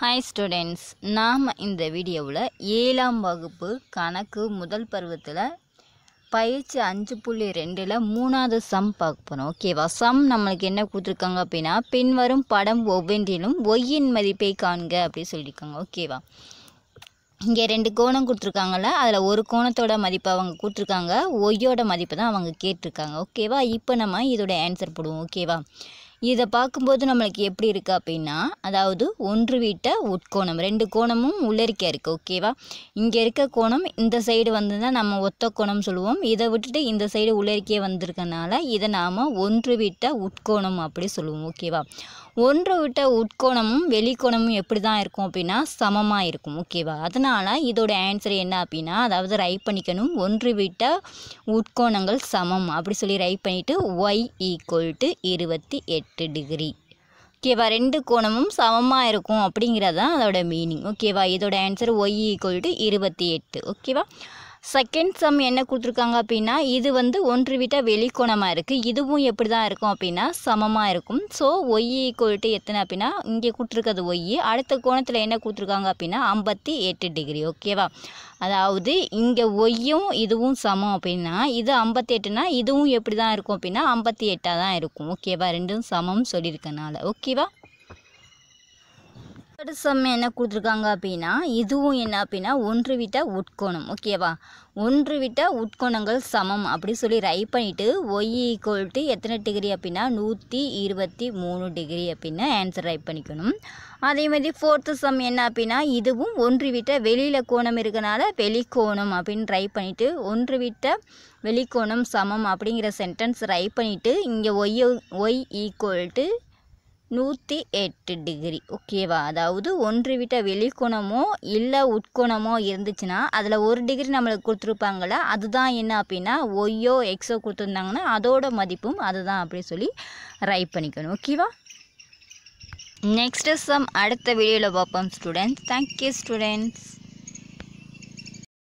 hi students நாம் இந்த வீடியோவில் ஏழாம் வகுப்பு கணக்கு முதல் பருவத்தில் பயிற்சி அஞ்சு புள்ளி ரெண்டில் மூணாவது சம் பார்க்க போகிறோம் ஓகேவா சம் நம்மளுக்கு என்ன கொடுத்துருக்காங்க அப்படின்னா பின்வரும் படம் ஒவ்வொன்றிலும் ஒய்யின் மதிப்பை காண்க அப்படின்னு சொல்லியிருக்காங்க ஓகேவா இங்கே ரெண்டு கோணம் கொடுத்துருக்காங்கல்ல அதில் ஒரு கோணத்தோட மதிப்பை அவங்க கொடுத்துருக்காங்க ஒய்யோட மதிப்பு தான் அவங்க கேட்டிருக்காங்க ஓகேவா இப்போ நம்ம இதோட ஆன்சர் போடுவோம் ஓகேவா இதை பார்க்கும்போது நம்மளுக்கு எப்படி இருக்குது அப்படின்னா அதாவது ஒன்று வீட்டை உட்கோணம் ரெண்டு கோணமும் உள்ளரிக்க இருக்குது ஓகேவா இங்கே இருக்க கோணம் இந்த சைடு தான் நம்ம ஒத்த கோணம் சொல்லுவோம் இதை விட்டுட்டு இந்த சைடு உள்ளரிக்கே வந்திருக்கனால இதை நாம் ஒன்று வீட்டை உட்கோணம் அப்படி சொல்லுவோம் ஓகேவா ஒன்று விட்ட உட்கோணமும் வெளிக்கோணமும் எப்படி தான் இருக்கும் அப்படின்னா சமமாக இருக்கும் ஓகேவா அதனால் இதோட ஆன்சர் என்ன அப்படின்னா அதாவது ரைட் பண்ணிக்கணும் ஒன்று விட்ட உட்கோணங்கள் சமம் அப்படி சொல்லி ரைட் பண்ணிவிட்டு ஒய் ஈக்குவல் டு இருபத்தி எட்டு எட்டு டிகிரி ஓகேவா ரெண்டு கோணமும் சமமாக இருக்கும் அப்படிங்கிறது தான் அதோடய மீனிங் ஓகேவா இதோட ஆன்சர் ஒய் ஈக்குவல் டு இருபத்தி எட்டு ஓகேவா செகண்ட் சம் என்ன கொடுத்துருக்காங்க அப்படின்னா இது வந்து ஒன்று விட்ட வெளிக்கோணமாக இருக்குது இதுவும் எப்படி தான் இருக்கும் அப்படின்னா சமமாக இருக்கும் ஸோ ஒய் ஈக்குவல்ட்டு எத்தனை அப்படின்னா இங்கே கொடுத்துருக்கிறது ஒய் அடுத்த கோணத்தில் என்ன கொடுத்துருக்காங்க அப்படின்னா ஐம்பத்தி எட்டு டிகிரி ஓகேவா அதாவது இங்கே ஒய்யும் இதுவும் சமம் அப்படின்னா இது ஐம்பத்தி எட்டுனா இதுவும் எப்படி தான் இருக்கும் அப்படின்னா ஐம்பத்தி எட்டாக தான் இருக்கும் ஓகேவா ரெண்டும் சமம் சொல்லியிருக்கனால ஓகேவா சம் என்ன கொடுத்துருக்காங்க அப்படின்னா இதுவும் என்ன அப்படின்னா ஒன்று விட்ட உட்கோணம் ஓகேவா ஒன்று விட்ட உட்கோணங்கள் சமம் அப்படி சொல்லி ரை பண்ணிவிட்டு ஒய் ஈக்குவல்ட்டு எத்தனை டிகிரி அப்படின்னா நூற்றி இருபத்தி மூணு டிகிரி அப்படின்னு ஆன்சர் ரைட் பண்ணிக்கணும் அதே மாதிரி ஃபோர்த்து சம் என்ன அப்படின்னா இதுவும் ஒன்று விட்ட வெளியில் கோணம் இருக்கனால வெளிக்கோணம் அப்படின்னு ட்ரை பண்ணிவிட்டு ஒன்று விட்ட வெளிக்கோணம் சமம் அப்படிங்கிற சென்டென்ஸ் ரைட் பண்ணிவிட்டு இங்கே ஒய் ஒய் ஈக்குவல்ட்டு நூற்றி எட்டு டிகிரி ஓகேவா அதாவது ஒன்று விட்ட வெளிக்கோணமோ இல்லை உட்கோணமோ இருந்துச்சுன்னா அதில் ஒரு டிகிரி நம்மளுக்கு கொடுத்துருப்பாங்களா அதுதான் என்ன அப்படின்னா ஒய்யோ எக்ஸோ கொடுத்துருந்தாங்கன்னா அதோட மதிப்பும் அதுதான் அப்படி சொல்லி ரைட் பண்ணிக்கணும் ஓகேவா நெக்ஸ்ட்டு சம் அடுத்த வீடியோவில் பார்ப்போம் ஸ்டூடெண்ட்ஸ் தேங்க்யூ ஸ்டூடெண்ட்ஸ்